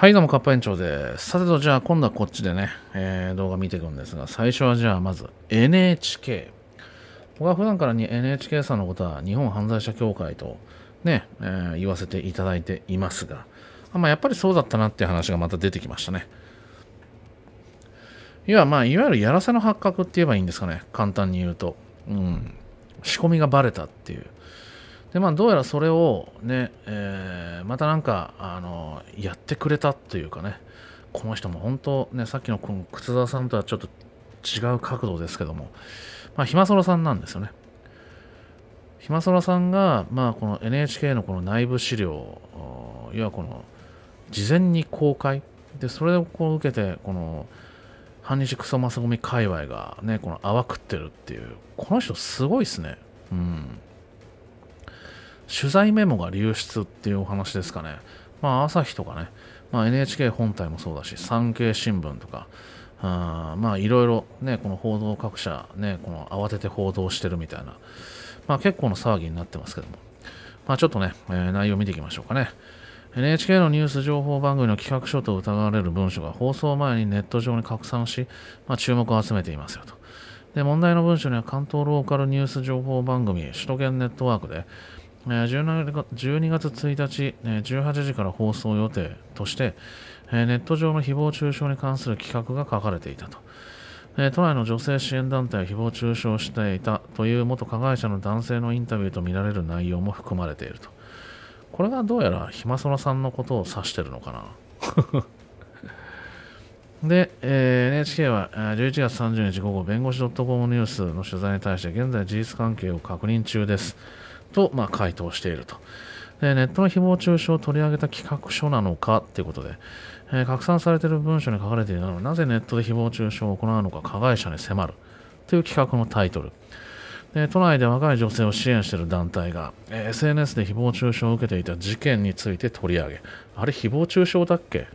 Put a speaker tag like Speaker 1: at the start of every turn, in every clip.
Speaker 1: はい、どうも、カッパ園長です。さてと、じゃあ、今度はこっちでね、えー、動画見ていくんですが、最初はじゃあ、まず NHK。僕は普段からに NHK さんのことは、日本犯罪者協会とね、えー、言わせていただいていますが、まあ、やっぱりそうだったなっていう話がまた出てきましたね。いや、まあ、いわゆるやらせの発覚って言えばいいんですかね、簡単に言うと。うん。仕込みがバレたっていう。でまあ、どうやらそれをね、えー、またなんか、あのやってくれたっていうかね、この人も本当ね、さっきのこの靴田さんとはちょっと違う角度ですけども、まあ、ひまそらさんなんですよね。ひまそらさんが、まあ、この NHK のこの内部資料、要はこの、事前に公開、で、それをこう受けて、この、反日クソマスゴミ界隈がね、この泡食ってるっていう、この人すごいっすね。うん。取材メモが流出っていうお話ですかね。まあ、朝日とかね、まあ、NHK 本体もそうだし、産経新聞とか、あまあ、いろいろね、この報道各社、ね、この慌てて報道してるみたいな、まあ、結構な騒ぎになってますけども、まあ、ちょっとね、えー、内容を見ていきましょうかね。NHK のニュース情報番組の企画書と疑われる文書が放送前にネット上に拡散し、まあ、注目を集めていますよと。で問題の文書には関東ローカルニュース情報番組首都圏ネットワークで、12月1日、18時から放送予定として、ネット上の誹謗中傷に関する企画が書かれていたと。都内の女性支援団体を誹謗中傷していたという元加害者の男性のインタビューとみられる内容も含まれていると。これがどうやらひまそらさんのことを指してるのかな。で、えー、NHK は11月30日午後、弁護士 .com ニュースの取材に対して現在事実関係を確認中です。と、まあ、回答していると。でネットの誹謗中傷を取り上げた企画書なのかっていうことで、えー、拡散されている文書に書かれているのはなぜネットで誹謗中傷を行うのか加害者に迫るという企画のタイトル。で都内で若い女性を支援している団体が、えー、SNS で誹謗中傷を受けていた事件について取り上げ、あれ、誹謗中傷だっけ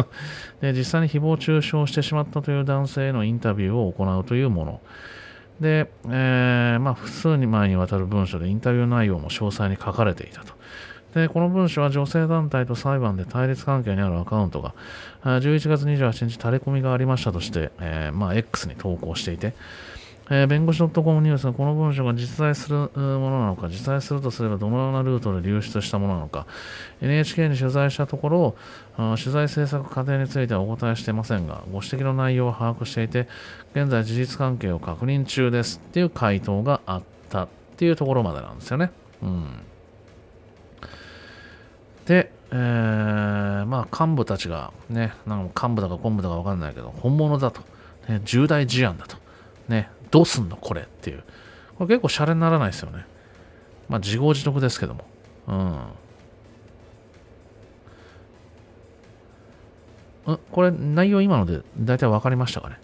Speaker 1: で実際に誹謗中傷してしまったという男性へのインタビューを行うというもの。で、えー、まあ、複数に前にわたる文書でインタビュー内容も詳細に書かれていたと。で、この文書は女性団体と裁判で対立関係にあるアカウントが、11月28日、垂れ込みがありましたとして、えー、まあ、X に投稿していて、えー、弁護士 .com ニュースはこの文書が実在するものなのか、実在するとすればどのようなルートで流出したものなのか、NHK に取材したところ、取材制作過程についてはお答えしていませんが、ご指摘の内容を把握していて、現在事実関係を確認中ですっていう回答があったっていうところまでなんですよね。うん。で、えー、まあ幹部たちがね、なんか幹部だか幹部だかわかんないけど、本物だと、ね、重大事案だと。ね、どうすんのこれっていう。これ結構シャレにならないですよね。まあ自業自得ですけども。うん。これ内容今ので大体わかりましたかね。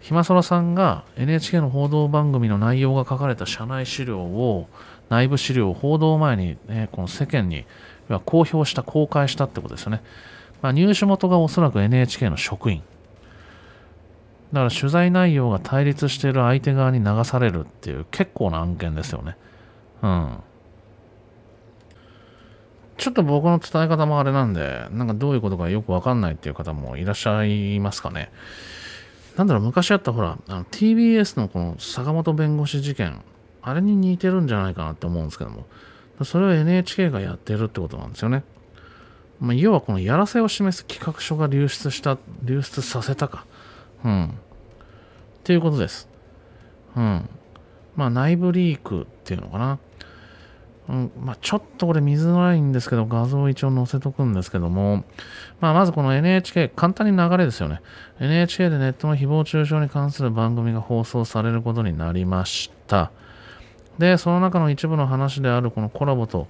Speaker 1: ひまそらさんが NHK の報道番組の内容が書かれた社内資料を、内部資料を報道前に、ね、この世間に公表した、公開したってことですよね。まあ、入手元がおそらく NHK の職員。だから取材内容が対立している相手側に流されるっていう結構な案件ですよね。うん。ちょっと僕の伝え方もあれなんで、なんかどういうことかよくわかんないっていう方もいらっしゃいますかね。なんだろう、昔あったほら、あの TBS のこの坂本弁護士事件、あれに似てるんじゃないかなって思うんですけども、それを NHK がやってるってことなんですよね。まあ、要はこのやらせを示す企画書が流出した、流出させたか。うん。っていうことです。うん。まあ、内部リークっていうのかな。うん、まあ、ちょっとこれ見づらいんですけど、画像を一応載せとくんですけども、まあ、まずこの NHK、簡単に流れですよね。NHK でネットの誹謗中傷に関する番組が放送されることになりました。で、その中の一部の話であるこのコラボと、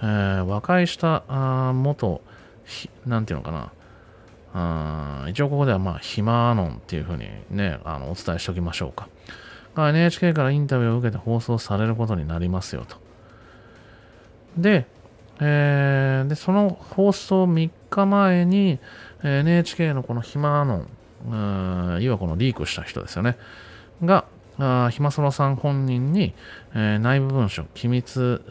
Speaker 1: えー、和解した、あ元、なんていうのかな、一応ここではまあ、ヒマノンっていうふうにね、あの、お伝えしておきましょうか。NHK からインタビューを受けて放送されることになりますよと。で、えー、でその放送3日前に NHK のこのヒマノン、いわこのリークした人ですよね、が、あひまそさん本人に、えー、内部文書、機密、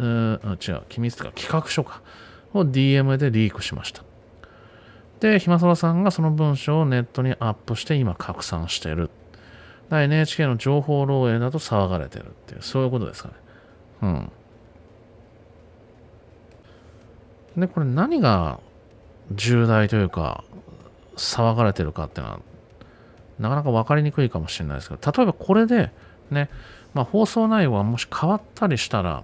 Speaker 1: 違う、機密とか企画書か、を DM でリークしました。で、ひまそばさんがその文章をネットにアップして今拡散してる。NHK の情報漏洩だと騒がれてるっていう、そういうことですかね。うん。で、これ何が重大というか、騒がれてるかっていうのは、なかなか分かりにくいかもしれないですけど、例えばこれで、ね、まあ、放送内容がもし変わったりしたら、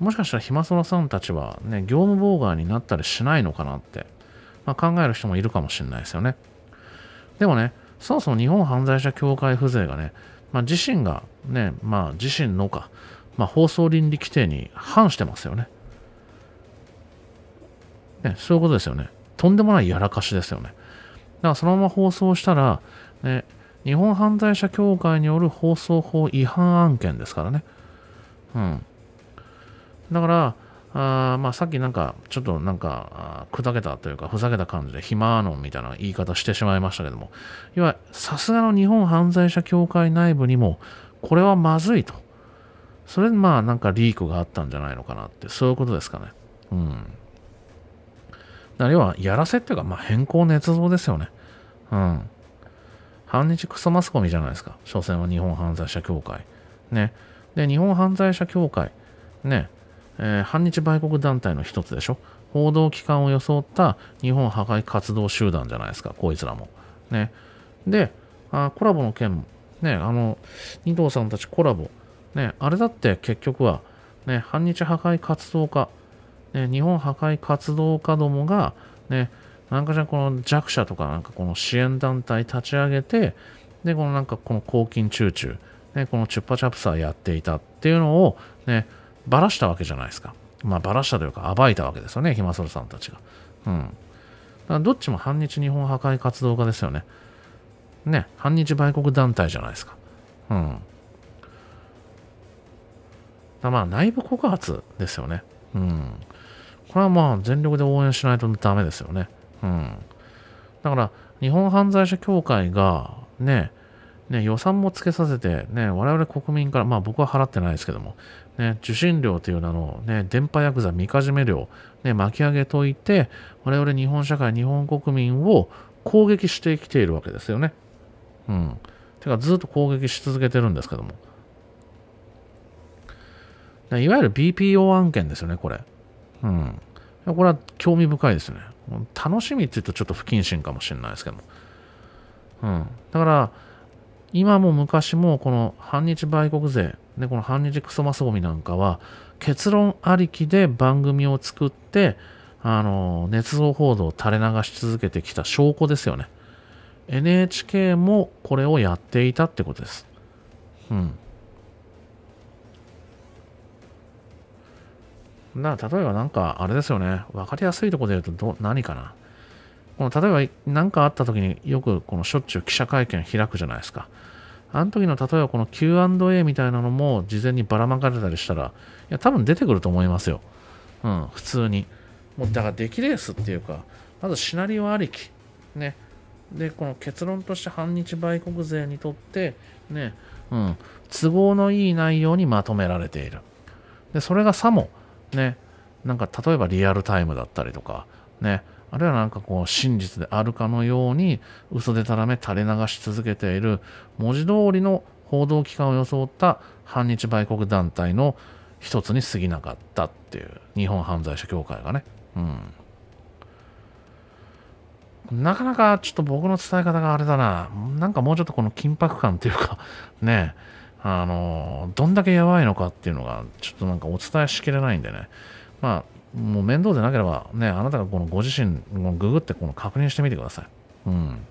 Speaker 1: もしかしたらひまそらさんたちはね、業務妨害になったりしないのかなってまあ、考える人もいるかもしれないですよね。でもね、そもそも日本犯罪者協会風情がね、まあ、自身がね、まあ、自身のか、まあ、放送倫理規定に反してますよね。ね、そういうことですよね。とんでもないやらかしですよね。だからそのまま放送したら、ね、日本犯罪者協会による放送法違反案件ですからね。うん。だから、あまあ、さっきなんか、ちょっとなんか、砕けたというか、ふざけた感じで、暇のみたいな言い方してしまいましたけども、要は、さすがの日本犯罪者協会内部にも、これはまずいと。それでまあ、なんかリークがあったんじゃないのかなって、そういうことですかね。うん。だ要は、やらせっていうか、まあ、変更捏造ですよね。うん。反日クソマスコミじゃないですか。所詮は日本犯罪者協会。ね。で、日本犯罪者協会。ね。えー、反日売国団体の一つでしょ。報道機関を装った日本破壊活動集団じゃないですか、こいつらも。ね。で、あコラボの件も、ね、あの、二藤さんたちコラボ、ね、あれだって結局は、ね、反日破壊活動家、ね、日本破壊活動家どもが、ね、なんかじゃこの弱者とか、なんかこの支援団体立ち上げて、で、このなんかこの公金中中、ね、このチュッパチャプサーやっていたっていうのを、ね、ばらしたわけじゃないですか。まあ、ばらしたというか、暴いたわけですよね、ひまそるさんたちが。うん。だからどっちも反日日本破壊活動家ですよね。ね、反日売国団体じゃないですか。うん。だまあ、内部告発ですよね。うん。これはまあ、全力で応援しないとダメですよね。うん。だから、日本犯罪者協会が、ね、ね、予算もつけさせて、ね、我々国民から、まあ僕は払ってないですけども、ね、受信料という名の、ね、電波ヤクザみかじめ料、ね、巻き上げといて、我々日本社会、日本国民を攻撃してきているわけですよね。うん。てかずっと攻撃し続けてるんですけども。いわゆる BPO 案件ですよね、これ。うん。これは興味深いですね。楽しみって言うとちょっと不謹慎かもしれないですけども。うん。だから、今も昔もこの反日売国税、ね、この反日クソマスゴミなんかは結論ありきで番組を作って、あの、捏造報道を垂れ流し続けてきた証拠ですよね。NHK もこれをやっていたってことです。うん。な、例えばなんか、あれですよね。わかりやすいとこで言うとど、何かな。この例えば何かあった時によくこのしょっちゅう記者会見開くじゃないですか。あの時の例えばこの Q&A みたいなのも事前にばらまかれたりしたら、いや多分出てくると思いますよ。うん、普通に。もうだから出来レースっていうか、まずシナリオありき。ね。で、この結論として反日売国勢にとって、ね、うん、都合のいい内容にまとめられている。で、それがさも、ね、なんか例えばリアルタイムだったりとか、ね、あるいはなんかこう真実であるかのように嘘でたらめ垂れ流し続けている文字通りの報道機関を装った反日売国団体の一つに過ぎなかったっていう日本犯罪者協会がね、うん、なかなかちょっと僕の伝え方があれだななんかもうちょっとこの緊迫感っていうか ねあのどんだけやばいのかっていうのがちょっとなんかお伝えしきれないんでねまあもう面倒でなければ、ね、あなたがこのご自身、ググってこの確認してみてください。うん。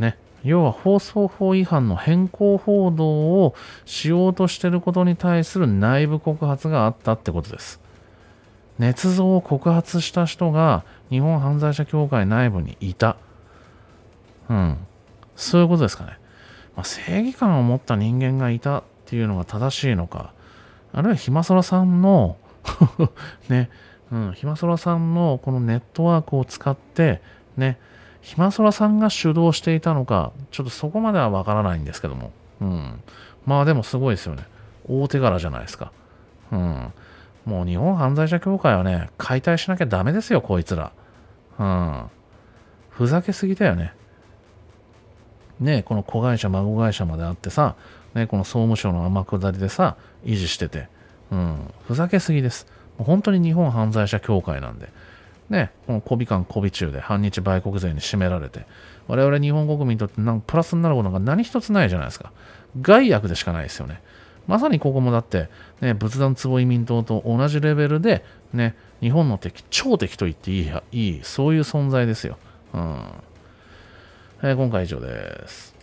Speaker 1: ね。要は放送法違反の変更報道をしようとしていることに対する内部告発があったってことです。捏造を告発した人が日本犯罪者協会内部にいた。うん。そういうことですかね。まあ、正義感を持った人間がいたっていうのが正しいのか。あるいはひまそらさんの ね、うん、ひまそらさんのこのネットワークを使って、ね、ひまそらさんが主導していたのか、ちょっとそこまではわからないんですけども、うん。まあでもすごいですよね。大手柄じゃないですか。うん。もう日本犯罪者協会はね、解体しなきゃダメですよ、こいつら。うん。ふざけすぎだよね。ねこの子会社、孫会社まであってさ、ね、この総務省の天下りでさ、維持してて、うん、ふざけすぎです。もう本当に日本犯罪者協会なんで、ね、この媚び感媚び中で反日売国税に占められて、我々日本国民にとってなんかプラスになることが何一つないじゃないですか。害悪でしかないですよね。まさにここもだって、ね、仏壇壺移民党と同じレベルで、ね、日本の敵、超敵と言っていいや、いい、そういう存在ですよ。うん。えー、今回以上です。